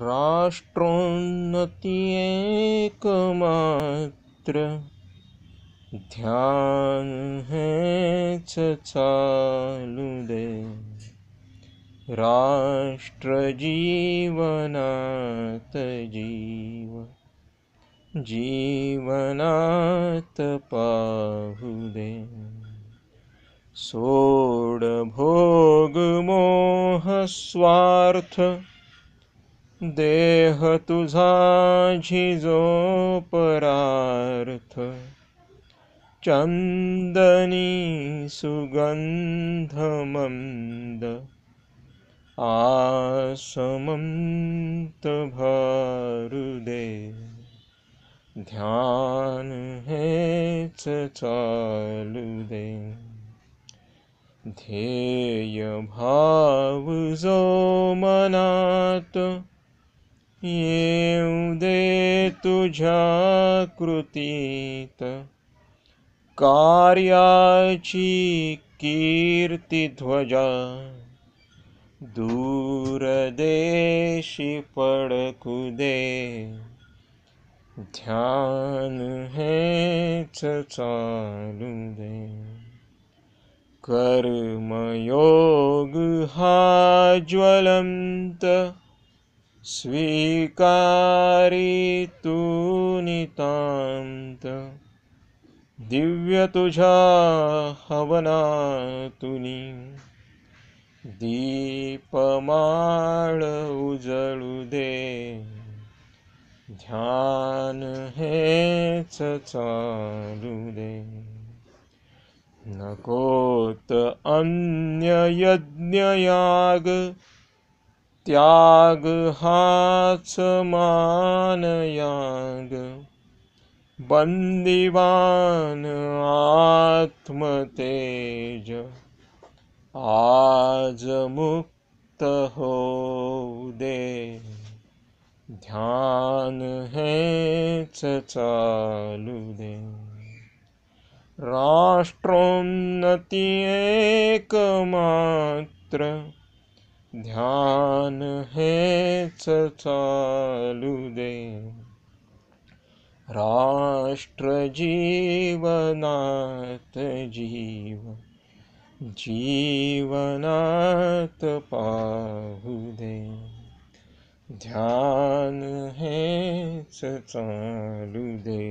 राष्ट्रोन्नति एकमात्र ध्यान च राष्ट्र राष्ट्रजीवनात् जीव जीवनात मोह सोडभोगमोहस्वार्थ देह तुझा जा परार्थ चन्दनी सुगन्धमन्द आसमन्तभारुदे ध्यान हे च चालुदे ध्येयभावजो मनात् येऊ दे कृतीत कार्याची कीर्तिध्वजा दूरदेशी दे ध्यान हे चालू दे कर्मयोग हा ज्वलंत स्वीकारी तु नितांत दिव्य तुझ्या हवनातुनी दीपमाळ उजळू दे ध्यान हेच चालू दे नकोत अन्य यज्ञयाग तेज आज बन्दिवान् आत्मतेज आजमुक्त ध्यान है चालू दे राष्ट्रोन्नति एकमात्र ध्यान है चालू दे राष्ट्र जीवनात जीव जीवनात पाहु दे ध्यान है चालू दे